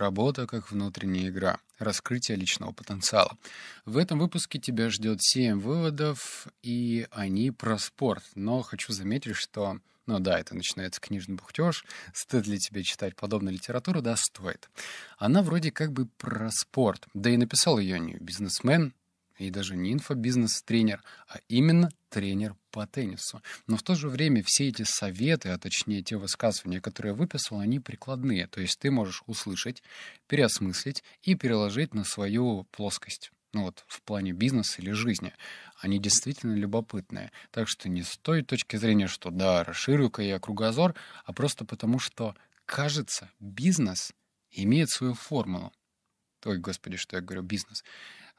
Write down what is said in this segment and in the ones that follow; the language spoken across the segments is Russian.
Работа как внутренняя игра. Раскрытие личного потенциала. В этом выпуске тебя ждет 7 выводов, и они про спорт. Но хочу заметить, что ну да, это начинается книжный бухтеж. стоит ли тебе читать подобную литературу? Да, стоит. Она вроде как бы про спорт. Да и написал ее не бизнесмен, и даже не инфобизнес-тренер, а именно тренер по теннису. Но в то же время все эти советы, а точнее те высказывания, которые я выписал, они прикладные. То есть ты можешь услышать, переосмыслить и переложить на свою плоскость. Ну вот в плане бизнеса или жизни. Они действительно любопытные. Так что не с той точки зрения, что да, расширю-ка я кругозор, а просто потому, что, кажется, бизнес имеет свою формулу. Ой, господи, что я говорю, бизнес.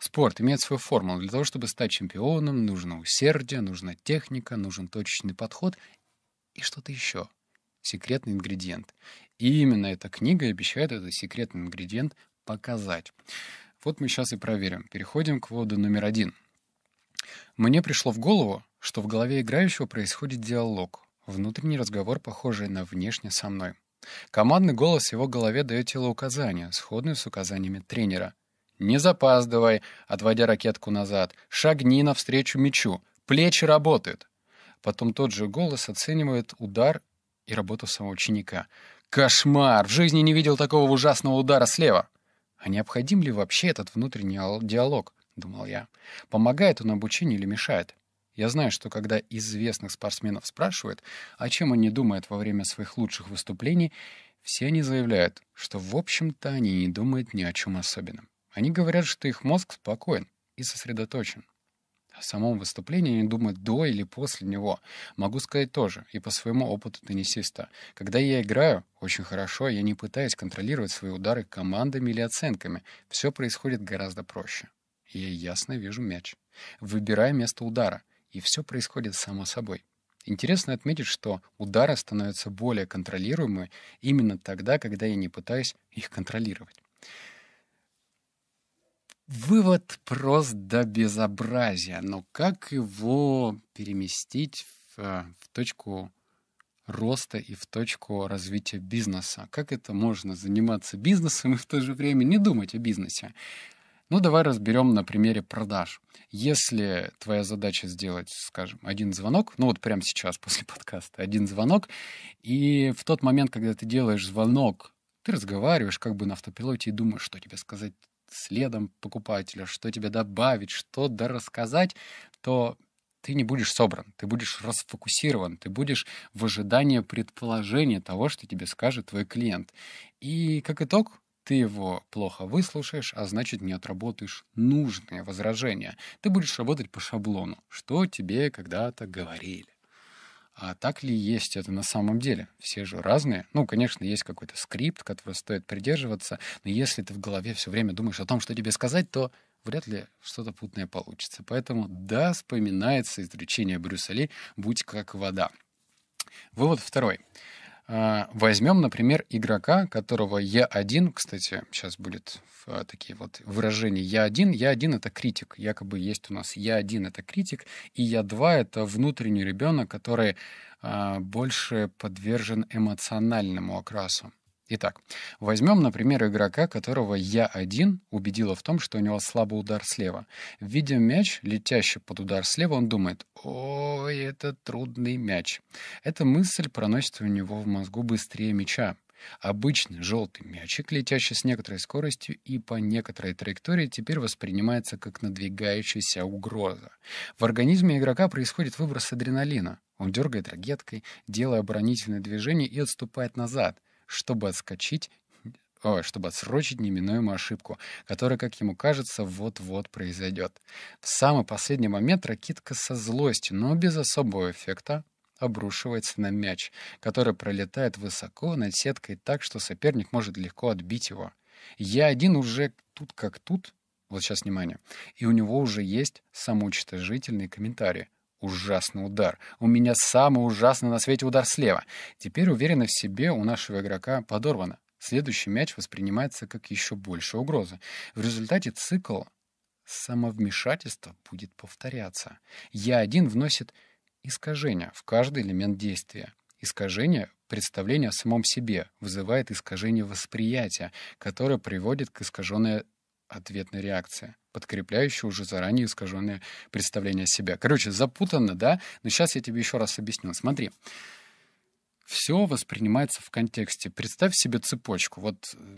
Спорт имеет свою формулу. Для того, чтобы стать чемпионом, нужно усердие, нужна техника, нужен точечный подход и что-то еще. Секретный ингредиент. И именно эта книга обещает этот секретный ингредиент показать. Вот мы сейчас и проверим. Переходим к воду номер один. Мне пришло в голову, что в голове играющего происходит диалог, внутренний разговор, похожий на внешне со мной. Командный голос в его голове дает телоуказания, сходные с указаниями тренера — не запаздывай, отводя ракетку назад. Шагни навстречу мячу. Плечи работают. Потом тот же голос оценивает удар и работу самого ученика. Кошмар! В жизни не видел такого ужасного удара слева. А необходим ли вообще этот внутренний диалог? Думал я. Помогает он обучению или мешает? Я знаю, что когда известных спортсменов спрашивают, о чем они думают во время своих лучших выступлений, все они заявляют, что, в общем-то, они не думают ни о чем особенном. Они говорят, что их мозг спокоен и сосредоточен. О самом выступлении они думают до или после него. Могу сказать тоже, и по своему опыту теннисиста. Когда я играю, очень хорошо, я не пытаюсь контролировать свои удары командами или оценками. Все происходит гораздо проще. Я ясно вижу мяч. Выбираю место удара, и все происходит само собой. Интересно отметить, что удары становятся более контролируемыми именно тогда, когда я не пытаюсь их контролировать. Вывод прост до безобразия, но как его переместить в, э, в точку роста и в точку развития бизнеса? Как это можно заниматься бизнесом и в то же время не думать о бизнесе? Ну, давай разберем на примере продаж. Если твоя задача сделать, скажем, один звонок, ну вот прямо сейчас после подкаста, один звонок, и в тот момент, когда ты делаешь звонок, ты разговариваешь как бы на автопилоте и думаешь, что тебе сказать следом покупателя, что тебе добавить, что да рассказать, то ты не будешь собран, ты будешь расфокусирован, ты будешь в ожидании предположения того, что тебе скажет твой клиент. И как итог, ты его плохо выслушаешь, а значит, не отработаешь нужные возражения. Ты будешь работать по шаблону, что тебе когда-то говорили. А так ли есть это на самом деле? Все же разные. Ну, конечно, есть какой-то скрипт, который стоит придерживаться, но если ты в голове все время думаешь о том, что тебе сказать, то вряд ли что-то путное получится. Поэтому да, вспоминается изречение Брюсселей «Будь как вода». Вывод второй. А, Возьмем, например, игрока, которого я один, кстати, сейчас будет а, такие вот выражения. Я один, я один это критик. Якобы есть у нас я один это критик, и я два это внутренний ребенок, который а, больше подвержен эмоциональному окрасу. Итак, возьмем, например, игрока, которого я один убедила в том, что у него слабый удар слева. Видя мяч, летящий под удар слева, он думает «Ой, это трудный мяч». Эта мысль проносится у него в мозгу быстрее мяча. Обычный желтый мячик, летящий с некоторой скоростью и по некоторой траектории, теперь воспринимается как надвигающаяся угроза. В организме игрока происходит выброс адреналина. Он дергает ракеткой, делая оборонительные движения и отступает назад — чтобы отскочить о, чтобы отсрочить неминуемую ошибку, которая, как ему кажется, вот-вот произойдет. В самый последний момент ракитка со злостью, но без особого эффекта, обрушивается на мяч, который пролетает высоко над сеткой так, что соперник может легко отбить его. Я один уже тут как тут, вот сейчас внимание, и у него уже есть самоучтожительные комментарии. Ужасный удар. У меня самый ужасный на свете удар слева. Теперь уверенность в себе у нашего игрока подорвана. Следующий мяч воспринимается как еще больше угрозы. В результате цикл самовмешательства будет повторяться. я один вносит искажения в каждый элемент действия. Искажение представления о самом себе вызывает искажение восприятия, которое приводит к искаженной ответная реакция, подкрепляющая уже заранее искаженное представление о себе. Короче, запутанно, да? Но сейчас я тебе еще раз объясню. Смотри. Все воспринимается в контексте. Представь себе цепочку. Вот, э,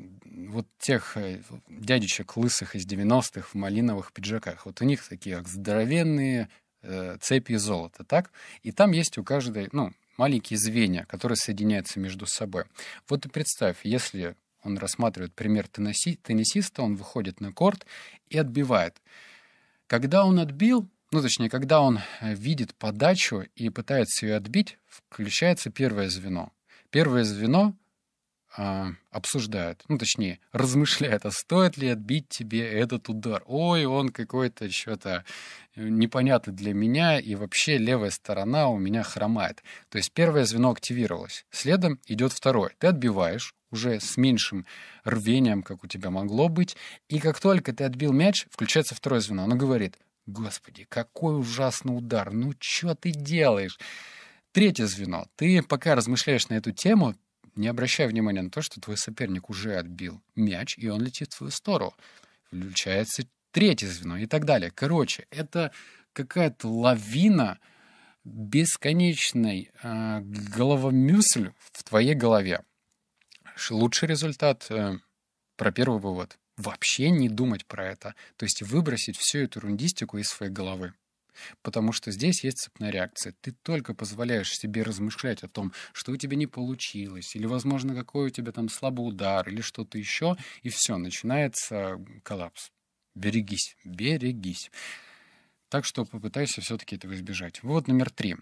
вот тех э, дядечек лысых из 90-х в малиновых пиджаках. Вот у них такие как здоровенные э, цепи золота, так? И там есть у каждой, ну, маленькие звенья, которые соединяются между собой. Вот и представь, если он рассматривает пример тенниси, теннисиста, он выходит на корт и отбивает. Когда он отбил, ну, точнее, когда он э, видит подачу и пытается ее отбить, включается первое звено. Первое звено а, обсуждают, ну, точнее, размышляют, а стоит ли отбить тебе этот удар? Ой, он какой-то что-то э, непонятный для меня, и вообще левая сторона у меня хромает. То есть первое звено активировалось. Следом идет второе. Ты отбиваешь, уже с меньшим рвением, как у тебя могло быть. И как только ты отбил мяч, включается второе звено. Оно говорит, господи, какой ужасный удар, ну что ты делаешь? Третье звено. Ты пока размышляешь на эту тему, не обращай внимания на то, что твой соперник уже отбил мяч, и он летит в твою сторону. Включается третье звено и так далее. Короче, это какая-то лавина бесконечной э, головомюсль в твоей голове лучший результат э, про первый вывод. Вообще не думать про это. То есть выбросить всю эту рундистику из своей головы. Потому что здесь есть цепная реакция. Ты только позволяешь себе размышлять о том, что у тебя не получилось, или, возможно, какой у тебя там слабый удар, или что-то еще, и все, начинается коллапс. Берегись, берегись. Так что попытайся все-таки этого избежать. вот номер три.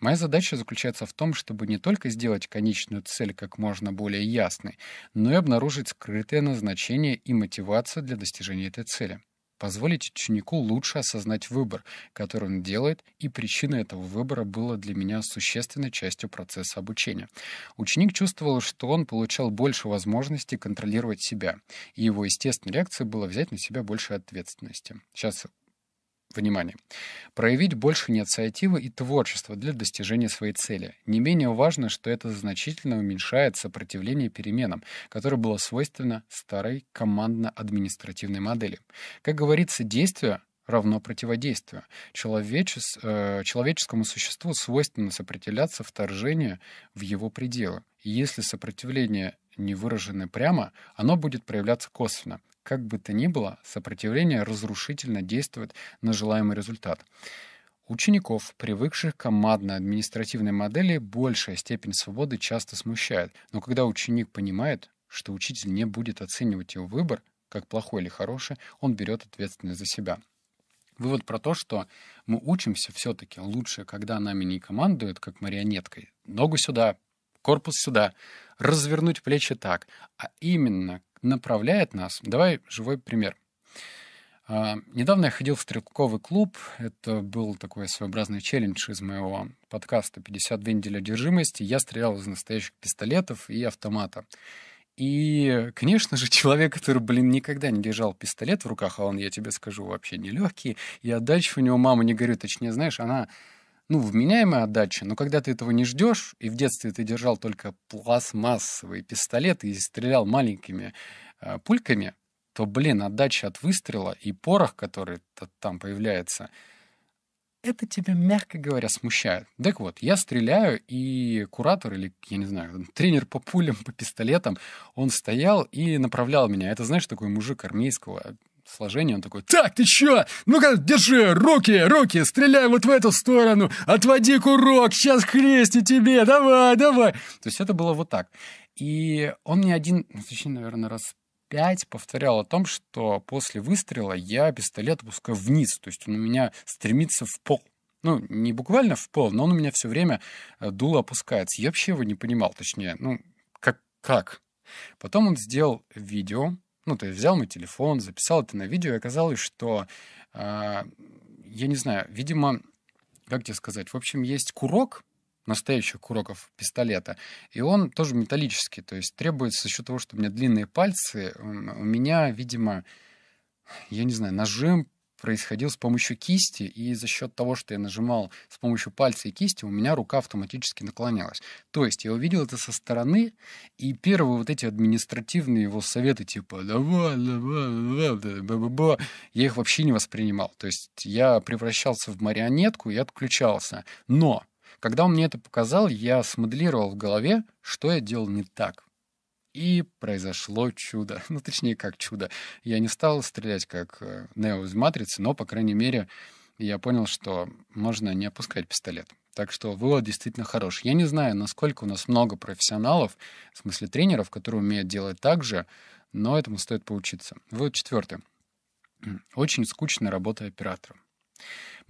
Моя задача заключается в том, чтобы не только сделать конечную цель как можно более ясной, но и обнаружить скрытое назначение и мотивацию для достижения этой цели. Позволить ученику лучше осознать выбор, который он делает, и причина этого выбора была для меня существенной частью процесса обучения. Ученик чувствовал, что он получал больше возможностей контролировать себя, и его естественной реакцией было взять на себя больше ответственности. Сейчас внимание. Проявить больше инициативы и творчества для достижения своей цели. Не менее важно, что это значительно уменьшает сопротивление переменам, которое было свойственно старой командно-административной модели. Как говорится, действие равно противодействию. Человечес, э, человеческому существу свойственно сопротивляться вторжению в его пределы. И если сопротивление не выражены прямо, оно будет проявляться косвенно. Как бы то ни было, сопротивление разрушительно действует на желаемый результат. Учеников, привыкших к командно-административной модели, большая степень свободы часто смущает. Но когда ученик понимает, что учитель не будет оценивать его выбор, как плохой или хороший, он берет ответственность за себя. Вывод про то, что мы учимся все-таки лучше, когда нами не командуют, как марионеткой. Ногу сюда, корпус сюда, развернуть плечи так, а именно направляет нас. Давай живой пример. А, недавно я ходил в стрелковый клуб. Это был такой своеобразный челлендж из моего подкаста «52 недели одержимости». Я стрелял из настоящих пистолетов и автомата. И, конечно же, человек, который, блин, никогда не держал пистолет в руках, а он, я тебе скажу, вообще нелегкий, и отдачи у него мама не горит. Точнее, знаешь, она ну, вменяемая отдача, но когда ты этого не ждешь, и в детстве ты держал только пластмассовые пистолеты и стрелял маленькими э, пульками, то, блин, отдача от выстрела и порох, который там появляется, это тебя, мягко говоря, смущает. Так вот, я стреляю, и куратор или, я не знаю, тренер по пулям, по пистолетам, он стоял и направлял меня. Это, знаешь, такой мужик армейского сложение он такой, так, ты чё? Ну-ка, держи, руки, руки, стреляй вот в эту сторону, отводи курок, сейчас хрести тебе, давай, давай. То есть это было вот так. И он мне один, ну, точнее, наверное, раз пять повторял о том, что после выстрела я пистолет опускаю вниз, то есть он у меня стремится в пол. Ну, не буквально в пол, но он у меня все время э, дуло опускается. Я вообще его не понимал, точнее, ну, как? как? Потом он сделал видео, ну, то есть взял мой телефон, записал это на видео, и оказалось, что, э, я не знаю, видимо, как тебе сказать, в общем, есть курок, настоящих куроков пистолета. И он тоже металлический, то есть требуется за счет того, что у меня длинные пальцы, у меня, видимо, я не знаю, нажим происходил с помощью кисти, и за счет того, что я нажимал с помощью пальца и кисти, у меня рука автоматически наклонялась. То есть я увидел это со стороны, и первые вот эти административные его советы, типа «давай, давай, давай, бла, бла, бла», я их вообще не воспринимал. То есть я превращался в марионетку и отключался. Но когда он мне это показал, я смоделировал в голове, что я делал не так. И произошло чудо. Ну, точнее, как чудо. Я не стал стрелять как э, Нео из «Матрицы», но, по крайней мере, я понял, что можно не опускать пистолет. Так что вывод действительно хорош. Я не знаю, насколько у нас много профессионалов, в смысле тренеров, которые умеют делать так же, но этому стоит поучиться. Вывод четвертый. Очень скучная работа оператора.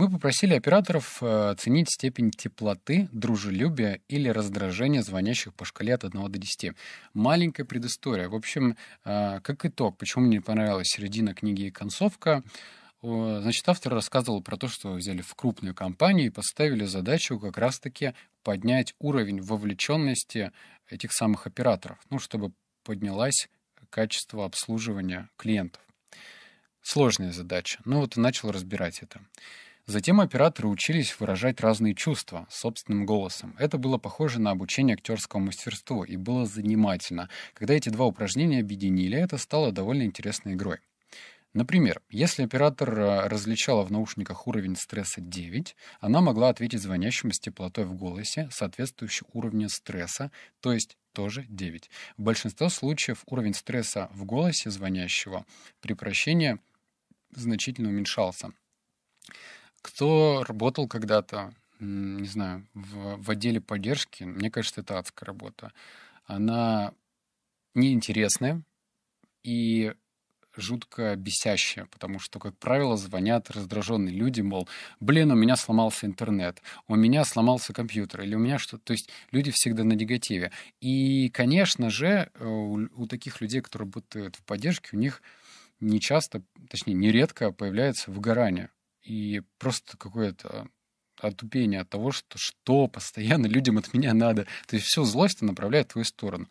Мы попросили операторов э, оценить степень теплоты, дружелюбия или раздражения звонящих по шкале от 1 до 10. Маленькая предыстория. В общем, э, как итог, почему мне понравилась середина книги и концовка, Значит, автор рассказывал про то, что взяли в крупную компанию и поставили задачу как раз-таки поднять уровень вовлеченности этих самых операторов, ну, чтобы поднялась качество обслуживания клиентов. Сложная задача. Ну, вот и начал разбирать это. Затем операторы учились выражать разные чувства собственным голосом. Это было похоже на обучение актерскому мастерству и было занимательно. Когда эти два упражнения объединили, это стало довольно интересной игрой. Например, если оператор э, различала в наушниках уровень стресса 9, она могла ответить звонящему с теплотой в голосе, соответствующей уровню стресса, то есть тоже 9. В большинстве случаев уровень стресса в голосе звонящего при прощении значительно уменьшался. Кто работал когда-то, не знаю, в, в отделе поддержки, мне кажется, это адская работа. Она неинтересная и жутко бесящая, потому что, как правило, звонят раздраженные люди, мол, блин, у меня сломался интернет, у меня сломался компьютер, или у меня что-то... То есть люди всегда на негативе. И, конечно же, э, у, у таких людей, которые работают в поддержке, у них нечасто, точнее, нередко появляется выгорание и просто какое-то отупение от того, что, что постоянно людям от меня надо. То есть все злость направляет в твою сторону.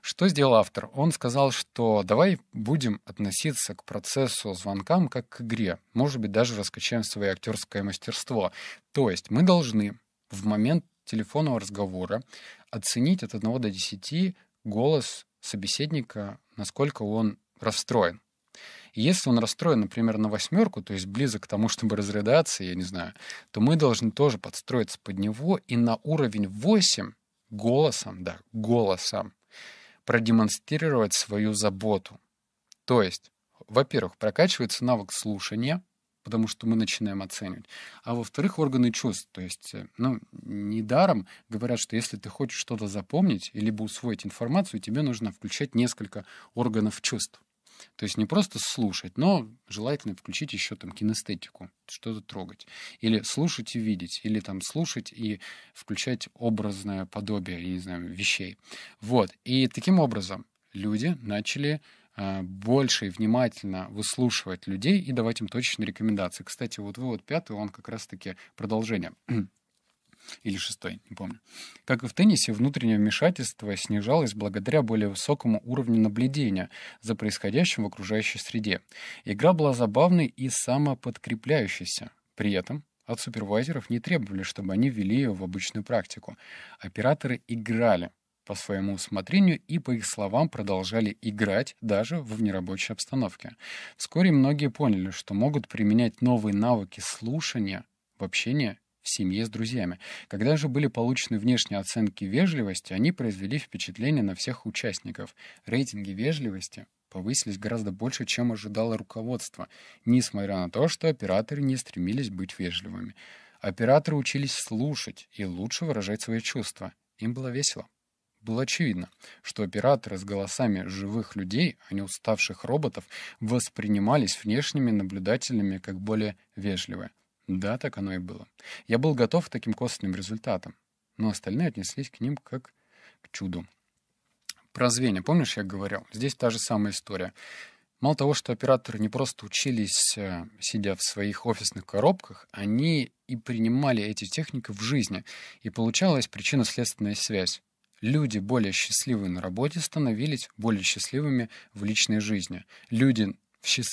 Что сделал автор? Он сказал, что давай будем относиться к процессу звонкам как к игре. Может быть, даже раскачаем свое актерское мастерство. То есть мы должны в момент телефонного разговора оценить от 1 до 10 голос собеседника, насколько он расстроен. Если он расстроен, например, на восьмерку, то есть близок к тому, чтобы разрыдаться, я не знаю, то мы должны тоже подстроиться под него и на уровень 8 голосом, да, голосом продемонстрировать свою заботу. То есть, во-первых, прокачивается навык слушания, потому что мы начинаем оценивать. А во-вторых, органы чувств. То есть, э, ну, недаром говорят, что если ты хочешь что-то запомнить, либо усвоить информацию, тебе нужно включать несколько органов чувств. То есть не просто слушать, но желательно включить еще там кинестетику, что-то трогать. Или слушать и видеть, или там слушать и включать образное подобие, я не знаю, вещей. Вот. И таким образом люди начали а, больше и внимательно выслушивать людей и давать им точечные рекомендации. Кстати, вот вывод пятый, он как раз-таки продолжение или шестой, не помню. Как и в теннисе, внутреннее вмешательство снижалось благодаря более высокому уровню наблюдения за происходящим в окружающей среде. Игра была забавной и самоподкрепляющейся. При этом от супервайзеров не требовали, чтобы они ввели ее в обычную практику. Операторы играли по своему усмотрению и, по их словам, продолжали играть даже в нерабочей обстановке. Вскоре многие поняли, что могут применять новые навыки слушания в общении в семье с друзьями. Когда же были получены внешние оценки вежливости, они произвели впечатление на всех участников. Рейтинги вежливости повысились гораздо больше, чем ожидало руководство, несмотря на то, что операторы не стремились быть вежливыми. Операторы учились слушать и лучше выражать свои чувства. Им было весело. Было очевидно, что операторы с голосами живых людей, а не уставших роботов, воспринимались внешними наблюдателями как более вежливые. Да, так оно и было. Я был готов к таким косвенным результатам, но остальные отнеслись к ним как к чуду. Про звенья, помнишь, я говорил? Здесь та же самая история. Мало того, что операторы не просто учились, э, сидя в своих офисных коробках, они и принимали эти техники в жизни. И получалась причинно-следственная связь. Люди, более счастливые на работе, становились более счастливыми в личной жизни. Люди,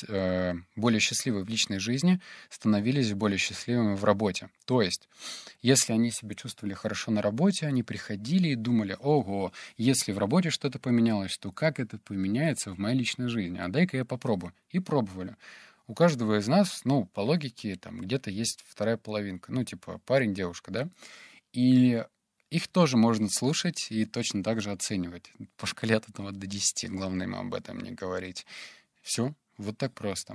Э, более счастливы в личной жизни, становились более счастливыми в работе. То есть, если они себя чувствовали хорошо на работе, они приходили и думали, ого, если в работе что-то поменялось, то как это поменяется в моей личной жизни? А дай-ка я попробую. И пробовали у каждого из нас, ну, по логике, там где-то есть вторая половинка, ну, типа парень, девушка, да? И их тоже можно слушать и точно так же оценивать. По шкале от 1 до 10, главное им об этом не говорить. Все, вот так просто.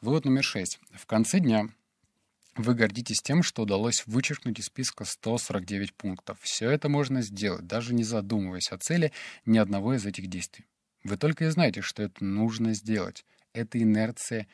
Вывод номер шесть. В конце дня вы гордитесь тем, что удалось вычеркнуть из списка 149 пунктов. Все это можно сделать, даже не задумываясь о цели ни одного из этих действий. Вы только и знаете, что это нужно сделать. Это инерция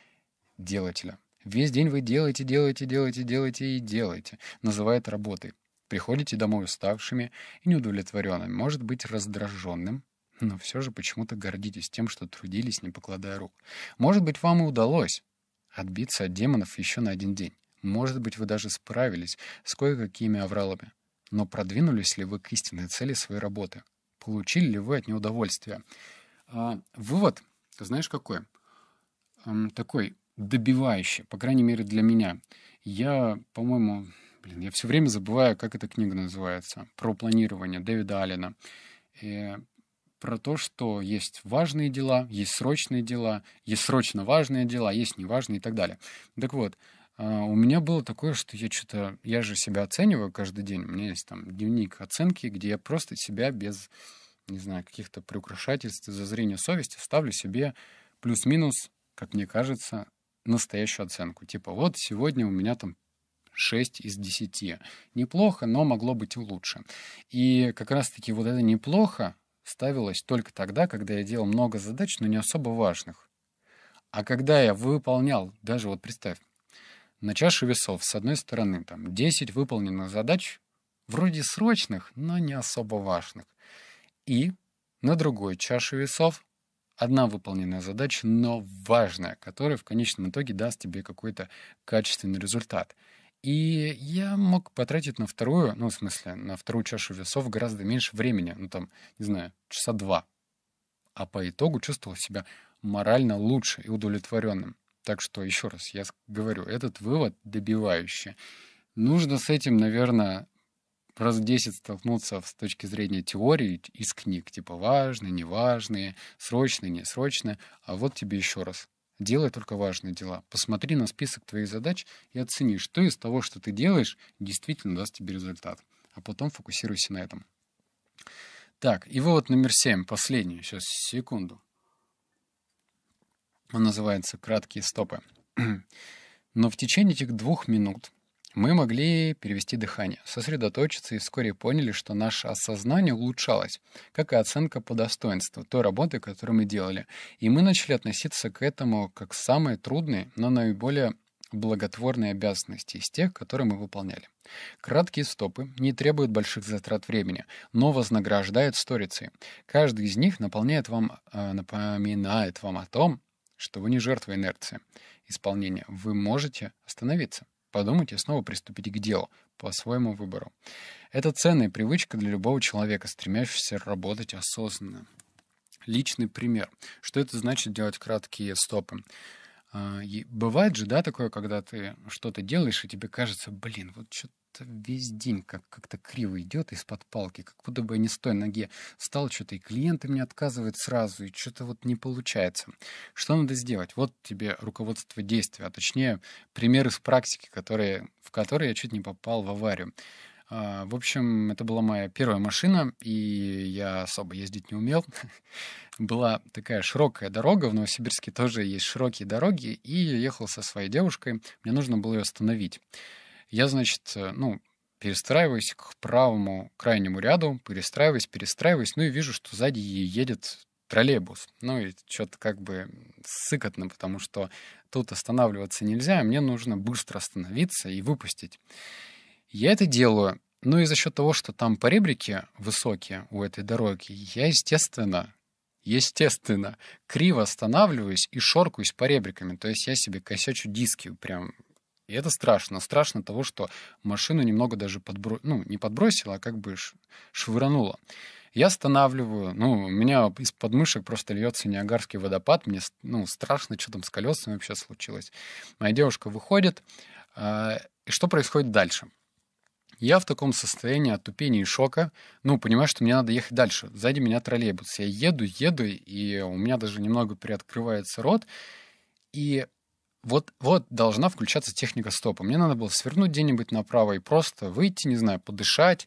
делателя. Весь день вы делаете, делаете, делаете, делаете и делаете. Называет работой. Приходите домой уставшими и неудовлетворенными. Может быть раздраженным, но все же почему-то гордитесь тем, что трудились, не покладая рук. Может быть, вам и удалось отбиться от демонов еще на один день. Может быть, вы даже справились с кое-какими авралами. Но продвинулись ли вы к истинной цели своей работы? Получили ли вы от нее удовольствие? А, вывод, ты знаешь какой? А, такой добивающий, по крайней мере для меня. Я, по-моему, блин, я все время забываю, как эта книга называется, про планирование Дэвида Аллена. И про то, что есть важные дела, есть срочные дела, есть срочно важные дела, есть неважные и так далее. Так вот, а, у меня было такое, что я что-то, я же себя оцениваю каждый день, у меня есть там дневник оценки, где я просто себя без, не знаю, каких-то приукрашательств и зазрения совести ставлю себе плюс-минус, как мне кажется, настоящую оценку. Типа, вот сегодня у меня там 6 из 10. Неплохо, но могло быть и лучше. И как раз-таки вот это неплохо, ставилась только тогда, когда я делал много задач, но не особо важных. А когда я выполнял, даже вот представь, на чаше весов, с одной стороны, там 10 выполненных задач, вроде срочных, но не особо важных. И на другой чаше весов одна выполненная задача, но важная, которая в конечном итоге даст тебе какой-то качественный результат – и я мог потратить на вторую, ну, в смысле, на вторую чашу весов гораздо меньше времени, ну, там, не знаю, часа два. А по итогу чувствовал себя морально лучше и удовлетворенным. Так что, еще раз, я говорю, этот вывод добивающий. Нужно с этим, наверное, раз 10 столкнуться с точки зрения теории из книг, типа важные, неважные, срочные, несрочные. А вот тебе еще раз. Делай только важные дела. Посмотри на список твоих задач и оцени, что из того, что ты делаешь, действительно даст тебе результат. А потом фокусируйся на этом. Так, и вывод номер семь, последний, сейчас, секунду. Он называется «Краткие стопы». Но в течение этих двух минут мы могли перевести дыхание, сосредоточиться и вскоре поняли, что наше осознание улучшалось, как и оценка по достоинству той работы, которую мы делали. И мы начали относиться к этому как к самой трудной, но наиболее благотворной обязанности из тех, которые мы выполняли. Краткие стопы не требуют больших затрат времени, но вознаграждают сторицей. Каждый из них наполняет вам, э, напоминает вам о том, что вы не жертва инерции. Исполнения вы можете остановиться подумать и снова приступить к делу, по своему выбору. Это ценная привычка для любого человека, стремящегося работать осознанно. Личный пример. Что это значит делать краткие стопы? А, бывает же, да, такое, когда ты что-то делаешь, и тебе кажется, блин, вот что-то что-то весь день как- как-то криво идет из-под палки, как будто бы я не с той ноги встал, что-то и клиенты мне отказывают сразу, и что-то вот не получается. Что надо сделать? Вот тебе руководство действия, а точнее пример из практики, которые, в которой я чуть не попал в аварию. А, в общем, это была моя первая машина, и я особо ездить не умел. была такая широкая дорога, в Новосибирске тоже есть широкие дороги, и я ехал со своей девушкой, мне нужно было ее остановить. Я, значит, э, ну, перестраиваюсь к правому крайнему ряду, перестраиваюсь, перестраиваюсь, ну и вижу, что сзади едет троллейбус. Ну и что-то как бы сыкотно, потому что тут останавливаться нельзя, а мне нужно быстро остановиться и выпустить. Я это делаю, ну и за счет того, что там поребрики высокие у этой дороги, я, естественно, естественно, криво останавливаюсь и шоркаюсь по ребриками. То есть я себе косячу диски прям и это страшно. Страшно того, что машину немного даже подбро... ну, не подбросило, а как бы швырнуло. Я останавливаю, ну, у меня из подмышек просто льется неагарский водопад, мне, ну, страшно, что там с колесами вообще случилось. Моя девушка выходит, э, и что происходит дальше? Я в таком состоянии отупения и шока, ну, понимаю, что мне надо ехать дальше. Сзади меня троллейбус. Я еду, еду, и у меня даже немного приоткрывается рот, и вот, вот должна включаться техника стопа. Мне надо было свернуть где-нибудь направо и просто выйти, не знаю, подышать,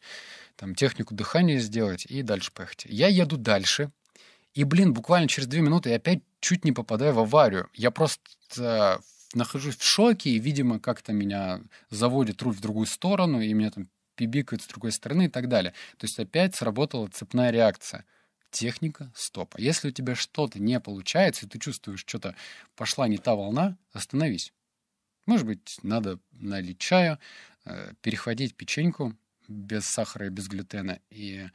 там технику дыхания сделать и дальше поехать. Я еду дальше, и, блин, буквально через две минуты я опять чуть не попадаю в аварию. Я просто э, нахожусь в шоке, и, видимо, как-то меня заводит руль в другую сторону, и меня там пибикают с другой стороны и так далее. То есть опять сработала цепная реакция – техника стопа. Если у тебя что-то не получается, и ты чувствуешь, что-то пошла не та волна, остановись. Может быть, надо налить чая, э, перехватить печеньку без сахара и без глютена и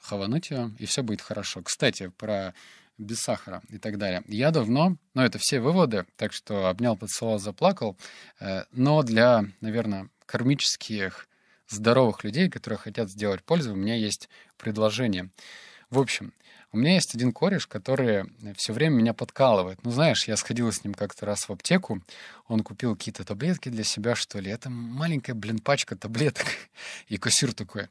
хавануть ее, и все будет хорошо. Кстати, про без сахара и так далее. Я давно, ну это все выводы, так что обнял, поцеловал, заплакал, э, но для, наверное, кармических здоровых людей, которые хотят сделать пользу, у меня есть предложение. В общем, у меня есть один кореш, который все время меня подкалывает. Ну, знаешь, я сходил с ним как-то раз в аптеку, он купил какие-то таблетки для себя, что ли. Это маленькая, блин, пачка таблеток. И кассир такой,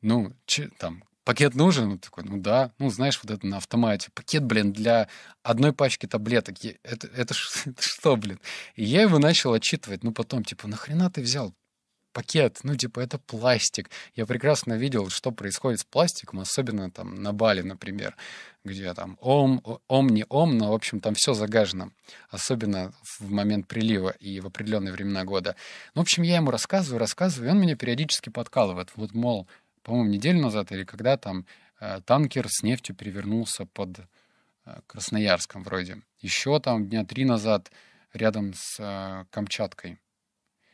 ну, че, там, пакет нужен? Ну такой, ну да. Ну, знаешь, вот это на автомате. Пакет, блин, для одной пачки таблеток. Это, это, это что, блин? И я его начал отчитывать. Ну, потом, типа, нахрена ты взял? пакет, ну, типа, это пластик. Я прекрасно видел, что происходит с пластиком, особенно там на Бали, например, где там ом, ом, не ом, но, в общем, там все загажено, особенно в момент прилива и в определенные времена года. Ну, в общем, я ему рассказываю, рассказываю, и он меня периодически подкалывает. Вот, мол, по-моему, неделю назад или когда там э, танкер с нефтью перевернулся под э, Красноярском вроде. Еще там дня три назад рядом с э, Камчаткой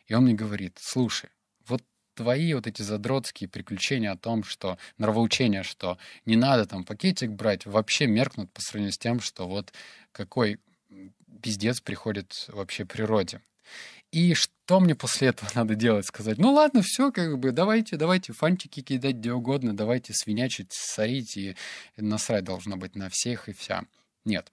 и он мне говорит, слушай, вот твои вот эти задротские приключения о том, что нравоучение, что не надо там пакетик брать, вообще меркнут по сравнению с тем, что вот какой пиздец приходит вообще природе. И что мне после этого надо делать? Сказать, ну ладно, все, как бы, давайте, давайте фантики кидать где угодно, давайте свинячить, сорить, и насрать должно быть на всех и вся. Нет.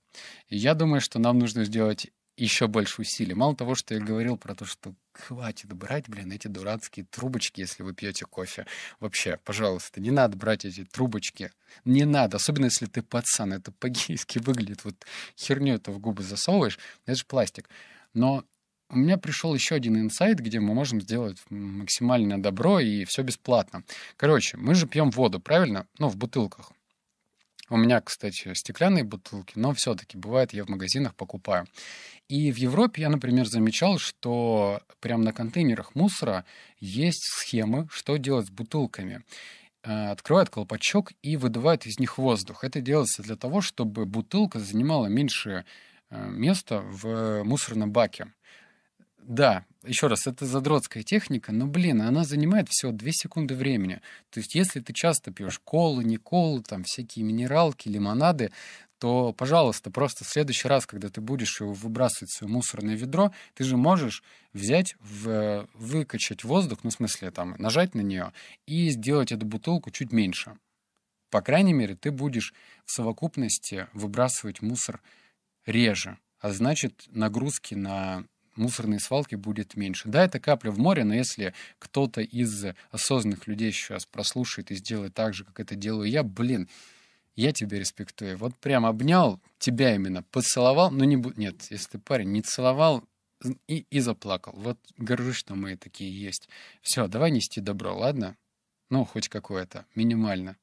Я думаю, что нам нужно сделать еще больше усилий. Мало того, что я говорил про то, что хватит брать, блин, эти дурацкие трубочки, если вы пьете кофе. Вообще, пожалуйста, не надо брать эти трубочки. Не надо, особенно если ты пацан, это по-гейски выглядит. Вот херню это в губы засовываешь, это же пластик. Но у меня пришел еще один инсайт, где мы можем сделать максимальное добро и все бесплатно. Короче, мы же пьем воду, правильно? Ну, в бутылках. У меня, кстати, стеклянные бутылки, но все-таки бывает, я в магазинах покупаю. И в Европе я, например, замечал, что прямо на контейнерах мусора есть схемы, что делать с бутылками э, открывают колпачок и выдувают из них воздух. Это делается для того, чтобы бутылка занимала меньше э, места в мусорном баке. Да, еще раз, это задротская техника, но, блин, она занимает всего 2 секунды времени. То есть, если ты часто пьешь колу, не колу, там всякие минералки, лимонады, то, пожалуйста, просто в следующий раз, когда ты будешь его выбрасывать в свое мусорное ведро, ты же можешь взять, в, выкачать воздух, ну, в смысле, там, нажать на нее и сделать эту бутылку чуть меньше. По крайней мере, ты будешь в совокупности выбрасывать мусор реже, а значит, нагрузки на мусорные свалки будет меньше. Да, это капля в море, но если кто-то из осознанных людей сейчас прослушает и сделает так же, как это делаю я, блин, я тебя респектую. Вот прям обнял тебя именно, поцеловал, но не буду... Нет, если ты парень, не целовал, и, и заплакал. Вот горжусь, что мы такие есть. Все, давай нести добро, ладно? Ну, хоть какое-то, минимально.